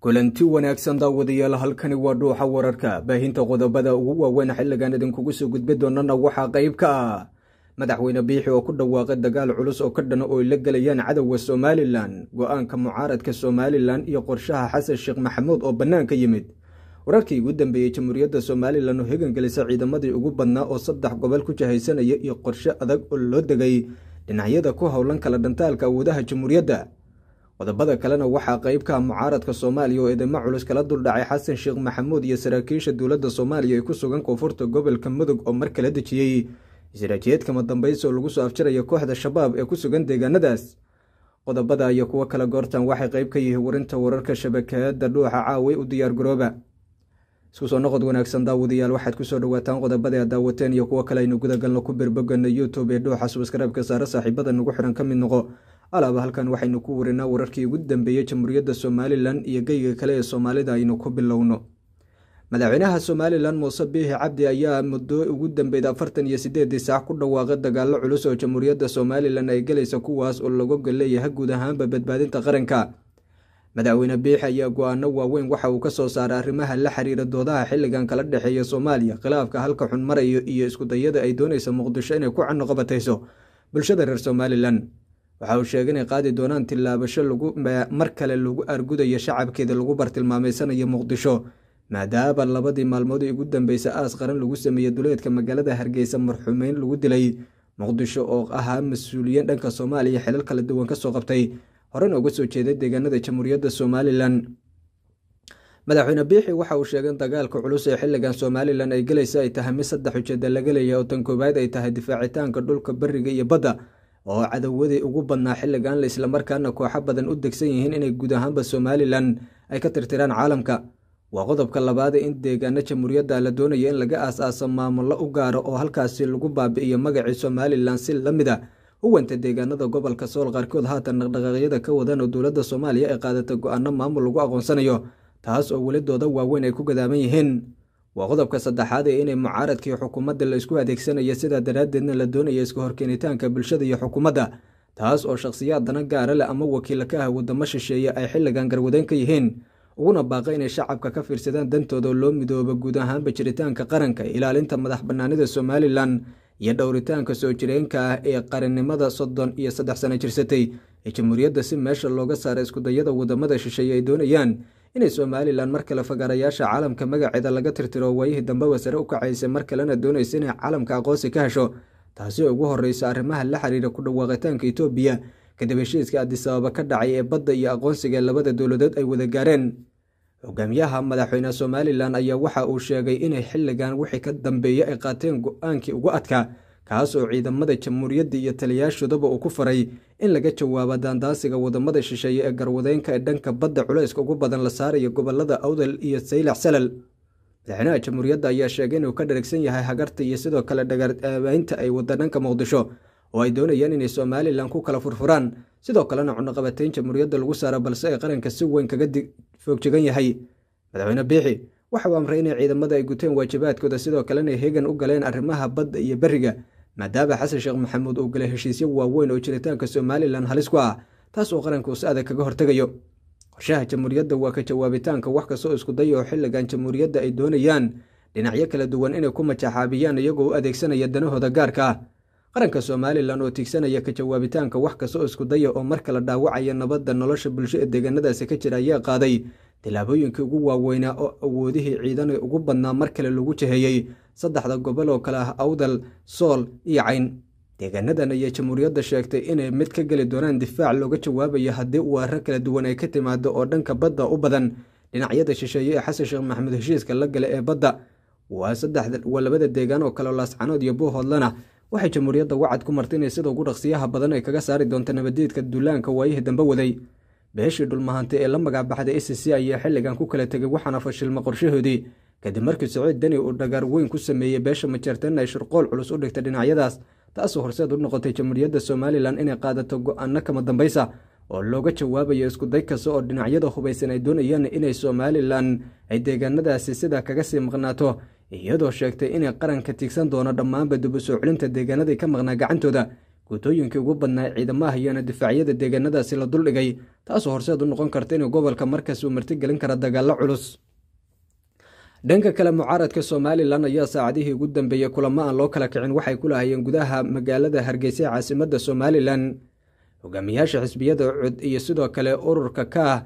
kulanti wanaagsan daawadayaal halkani waa dhuuxa wararka baahinta qodobada ugu waaweyn xilligan idinkugu soo gudbi doonana waxaa qayb ka ah madaxweyne biixi oo ku dhawaaqay dagaal culus oo ka dhan oo ay la gelayaan cadowga somalilan go'aanka mucaaradka somalilan iyo qorshaha xasan sheekh maxamuud oo bannaanka yimid wararkii ugu dambeeyey jamhuuriyadda somalilan oo hegangelisay ciidamadii ugu badnaa oo saddex gobol ku jahaysanaya iyo qorshe adag oo loo degay dhinacyada ku howlan kala dhantaalka awoodaha jamhuuriyadda qodobada kalena waxaa qeyb ka ah mucaaradka soomaaliya oo idimo culus kala duldhacay xasan sheekh maxamuud iyo saraakiisha dowladda soomaaliya ee ku sugan koonfurta gobolka mudug oo mar kala dejiyey isiraajiyeedkama dambaysi oo lagu soo afjaraya kooxda shabaab ee ku sugan deegaanadaas qodobada iyo kuwo kale goortan waxay qayb ka yihiin warinta wararka shabakada dhuuxa caaway u diyaargarooba isku soo noqod wanaagsan daawadayaal waxaad kusoo dhawaataan qodobada aad daawateen iyo kuwo kale aynu gudagalno ku birbogana youtube ee dhuuxa subskaraybka saare saaxiibada nagu xiran ka mid noqo alaaba halkan waxaynu ku warinaa wararkii ugu dambeeyey jamhuuriyadda somalilan iyo geyga kale ee soomaalida aynu ku bilowno madaxweynaha somalilan muuse biixi cabdi ayaa muddo ugu dambeeda afartan iyo sideeddii saac ku dhawaaqay dagaallo culus oo jamhuuriyadda somalilan ay galaysa kuwaas oo lagoga leeyahay guud ahaanba badbaadinta qaranka madaxweyne biixi ayaa go-aano waaweyn waxa uu ka soo saaray arrimaha la xiriira doodaha xilligan kala dhexeeya soomaaliya khilaafka halka xun marayo iyo iskudayada ay doonaysa muqdisho inay ku canoqobatayso bulshada reer somalilan waxa uu sheegay inay qaadi doonaan tillaabasho mar kale lagu argudayo shacabkeeda lagu bartilmaameysanayo muqdisho maadaaba labadii maalmoodii ugu dambeysa aas qaran lagu sameeyey duleedka magaalada hargeysa marxumeyn lagu dilay muqdisho oo ahaa mas-uuliyiin dhanka soomaaliya xilal kala duwan kasoo qabtay horena uga soo jeeday deegaanada jamhuuriyadda somalilan madaxweyne biixi waxa uu sheegay in dagaalka culus ee xilligan somalilan ay gelaysa ay tahay mid saddex ujeeda laga oo tan koowaad ay tahay difaacitaanka dhulka beriga iyo badda oo cadawadii ugu badnaa xilligan la islamarkaana kooxo badan u degsan yihiin inay guud ahaanba somalilan ay ka tirtiraan caalamka waa qodobka labaade in deegaano jamhuuriyadda la doonayo in laga aas-aaso maamullo u gaaro oo halkaasi lagu baabi'iyo magacii somalilan si lamid a huwanta deegaanada gobolka sool qaarkood haatan dhaqdhaqaaqyada ka wadan oo dowladda soomaaliya ay qaadata go'aanno maamul lagu aqoonsanayo taas oo welidooda waaweyn ay ku gadaaban yihiin waa qodobka saddexaad ee inay mucaaradkii xukuumadda la isku adeegsanayo sidaa daraaddeedna la doonaya iska horkeenitaanka bulshada iyo xukuumadda taas oo shakhsiyaad dana gaara leh ama wakiilakaha ah waddamo shisheeye ay xilligan garwadeen ka yihiin uguna baaqa inay shacabka ka fiirsadaan dantooda oo loo midoobo guud ahaanba jiritaanka qaranka ilaalinta madax bannaanida somalilan iyo dhowritaanka soo jireenka ah ee qarinnimada soddon iyo saddex sano jirsatay ee jamhuuriyadda si meesha looga saara iskudayada waddamada shisheeye ay doonayaan inay somalilan mar kale fagaarayaasha caalamka magaceeda laga tirtiro waayihii dambaba sare u kacaysa mar kalena doonaysa inay caalamka aqoonsi ka hesho taasi ugu horeysa arrimaha la xiriira ku dhawaaqitaanka etoobiya kadib heshiiska adisababa ka dhacay ee badda iyo aqoonsiga labada dowladood ay wada gaareen hogaamiyaha madaxweyne somalilan ayaa waxa uu sheegay inay xilligan wixii ka dambeeya ay qaateen go-aankii ugu adkaa kaas oo ciidamada jamhuuriyadda iyo taliyaashoodaba uu ku faray in laga jawaabo daandaasiga wadamada shisheeye ee garwadeynka ee dhanka badda culayska ugu badan la saarayo gobolada awdal iyo saylax salal madaxweynaha jamhuuriyadda ayaa sheegay inuu ka dharagsan yahay hagarta iyo sidoo kale dhagar ay ay dhanka muqdisho oo ay doonayaan inay somalilan ku kala furfuraan sidoo kalena cunaqabateyn jamhuuriyadda lagu saaro balse ay qaranka si weyn kaga foogjegan yahay madaxweyne biixi waxa uu amray inay ciidamada ay guteen waajibaadkooda sidoo kalena hegan u galeen arrimaha badda iyo berriga maadaama xasan sheekh maxamuud uu galay heshiisyo waaweyn oo jiritaanka somalilan halis ku ah taas oo qaranka us-aada kaga hortegayo qorshaha jamhuuriyadda waa ka jawaabitaanka wax kastoo iskuday oo xilligan jamhuuriyadda ay doonayaan dhinacyo kala duwan inay ku majaxaabiyaan iyagoo u adeegsanaya danahooda gaarka ah. qaranka somalilan oo tiigsanaya ka jawaabitaanka wax kastoo iskudaya oo mar kale dhaawacaya nabadda nolosha bulsho ee deegaanadaasi ka jira ayaa qaaday tillaabooyinkii ugu waaweynaa oo awoodihii ciidanay ugu badnaa mar kale lagu jaheeyey saddexda gobol oo kale ah awdal sool iyo cayn deegaanadan ayaa jamhuuriyadda sheegtay inay mid ka geli doonaan difaac looga jawaabayo haddii weerar kala duwan ay ka timaado oo dhanka badda u badan dhinacyada shisheeye ee xasan sheekh maxamed heshiiska la gala ee badda waa labada deegaan oo kale laascanood iyo buuhoodlana waxay jamhuuriyadda wacad ku martay inay sida ugu dhaqsiyaha badan ay kaga saari doonto nabadiidka duulaanka waayihii dambe waday beeshii dhulmahante ee la magacbaxday e c ayaa xilligan ku kala tegay waxaana fashilma qorshahoodii kadib markii sacuud deni uu dhagaar weyn ku sameeyey beesha majartan ay shirqool culus u dhigtay dhinacyadaas taasoo horseed u noqotay jamhuuriyadda somalilan inay qaadato go'aanno kama dambaysa oo looga jawaabayo iskuday kasta oo dhinacyada hubaysan ay doonayaan inay somalilan ay deegaanadaasi sidaa kaga sii maqnaato iyadoo sheegtay inay qaranka tiigsan doono dhammaanba dib u soo celinta deegaanadii ka maqnaa gacantooda gutooyinkii ugu badnaa ciidamaha iyona difaacyada deegaanadaasi la duldhigay taasoo horseed u noqon karta in gobolka markaas uu martigelin kara dagaallo culus dhanka kale mucaaradka somalilan ayaa saacadihii ugu dambeeyey kulamo aan loo kala kicin waxay ku lahayeen gudaha magaalada hargeysa ee caasimada somalilan hogaamiyaasha xisbiyada cod iyo sidoo kale ururka kaah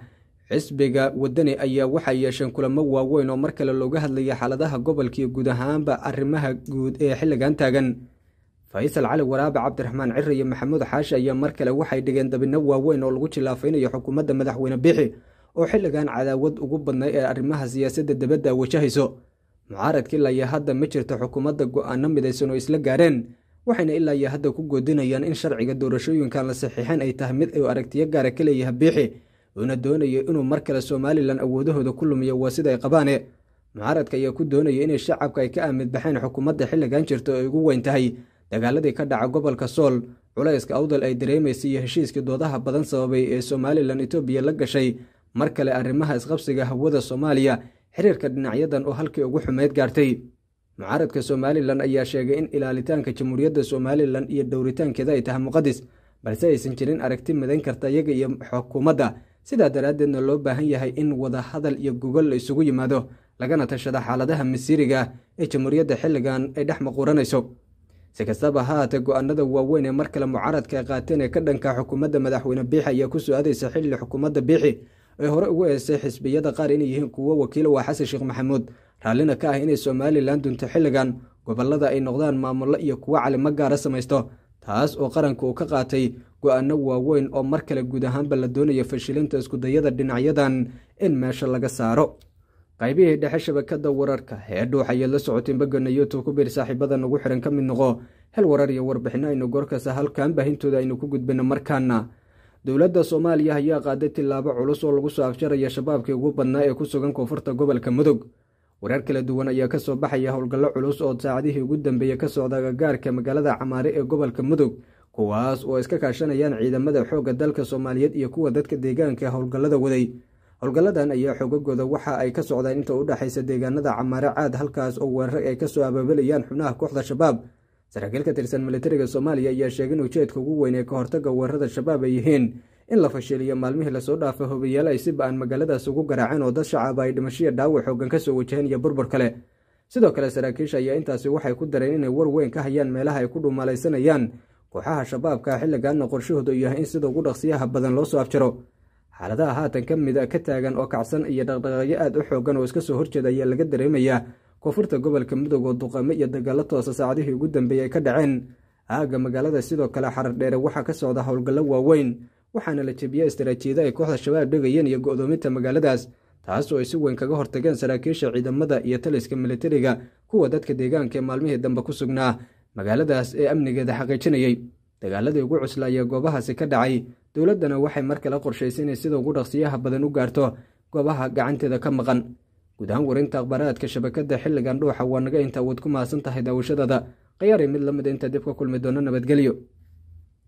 xisbiga wadani ayaa waxay yeesheen kulamo waaweyn oo mar kale looga hadlaya xaaladaha gobolkiiyo guud ahaanba arrimaha guud ee xilligan taagan faysal cali waraabe cabdiraxmaan ciri iyo maxamuud xaashi ayaa mar kale waxay dhigeen dabinno waaweyn oo lagu jilaafaynayo xukuumadda madaxweyne bixi oo xilligan cadaawad ugu badnay ee arrimaha siyaasadda debadda wajahayso mucaaradka ilaa hadda ma jirto xukuumadda go'aano midaysan oo isla gaareen waxayna ilaa iyo hadda ku goodinayaan in sharciga doorashooyinkan la saxiixeen ay tahay mid uu aragtiyo gaara ka leeyahay biixi uuna doonayo inuu mar kale somalilan awoodahooda ku lumiyo waa sida ay qabaane mucaaradka ayaa ku doonaya inay shacabka ay ka amid baxeen xukuumadda xilligan jirta oo ay ugu weyn tahay dagaaladii ka dhaca gobolka sool culayska awdal ay dareemaysa iyo heshiiskii doodaha badan sababay ee somalilan etoobiya la gashay mar kale arrimaha isqabsiga hawada soomaaliya xiriirka dhinacyadan oo halkii ugu xumeyd gaartay mucaaradka somalilan ayaa sheegay in ilaalitaanka jamhuuriyadda somalilan iyo dhowritaankeeda ay tahay muqadis balse aysan jirin aragti midayn karta iyaga iyo xukuumadda sidaa daraaddeedna loo baahan yahay in wada hadal iyo gogol la isugu yimaado lagana tashada xaaladaha masiiriga ee jamhuuriyadda xilligan ay dhex maquuranayso si kastaba ha haatee go waaweyn ee mar kale mucaaradka ay qaateen ee ka dhankaa xukuumadda madaxweyne biixi ayaa ku su-aadaysa xilli xukuumadda biixi ay hore ugu eesay xisbiyada qaar inay yihiin kuwo wakiila waa xasan sheekh maxamuud raallina ka ah inay somalilan dunto xilligan gobollada ay noqdaan maamullo iyo kuwo calimo gaara samaysto taas oo qaranka uu ka qaatay go waaweyn oo mar kale guud ahaanba la doonayo fashilinta iskudayada dhinacyadan in meesha laga saaro qaybihii dhexe shabakada wararka hee dhuuxa iyo la socotay bagana youtube ku biir saaxiibada nagu xihan ka mid noqo hel warar iyo warbixino aynu goorkasta halkaan baahintooda aynu ku gudbino markaana dowladda soomaaliya ayaa qaaday tilaabo culus oo lagu soo afjaraya shabaabkii ugu badnaa ee ku sugan koonfurta gobolka mudug wareer kala duwan ayaa ka soo baxaya howlgallo culus oo saacadihii ugu dambeeyey ka socda agagaarka magaalada camaare ee gobolka mudug kuwaas oo iska kaashanayaan ciidamada xoogga dalka soomaaliyeed iyo kuwa dadka deegaanka howlgallada waday howlgalladan ayaa xoogagooda waxa ay ka socdaan inta u dhexaysa deegaanada camaare caad halkaas oo weerare ay ka soo abaabalayaan xubnaha kooxda shabaab saraakiil ka tirsan militariga soomaaliya ayaa sheegay sheegin ujeedka ugu weyn ee ka hortagga weerarada shabaab ay yihiin in la fashiiliyo maalmihii lasoo dhaafay hobayaale ay si ba-an magaaladaas ugu garaaceen oo dad shacaba ah ay dhimasho iyo dhaawac xoogan ka soo wajaheen iyo burbur kale sidoo kale saraakiisha ayaa intaasi waxay ku dareen inay war weyn ka hayaan meelaha ay ku dhuumalaysanayaan kooxaha shabaabka xilligaana qorshahoodu yahay in sida ugu dhaqsiyaha badan loo soo afjaro xaaladaha haatan ka mida ah, ka taagan oo kacsan iyo dhaqdhaqaaqyo aad u xoogan oo iska soo horjeeda ayaa laga dareemayaa koonfurta gobolka mudug oo duqamo iyo dagaalo toosa saacadihii ugu dambeeyey ay ka dhaceen aagga magaalada sidoo kale xarardheere waxaa ka socda howlgallo waaweyn waxaana la jebiya istaraatiijiyada ay kooxda shabaab dhegayeen iyo go-doominta magaaladaas taas oo ay si weyn kaga hortageen saraakiisha ciidamada iyo taliska militariga kuwa dadka deegaanka ee maalmihii dambe ku sugnaa magaaladaas ee amnigeeda xaqiijinayey dagaaladii ugu cusla ayaa goobahaasi ka dhacay dowladdana waxay mar kale qorshaysay inay sida ugu dhaqsiyaha badan u gaarto goobaha gacanteeda ka maqan guud ahaan warinta akhbaaraadka shabakadda xilligan dhuuxa waa naga inta awood ku maasan tahay daawashadada khayaari mid lamid mida ah inta dib ka kulmi doona nabadgelyo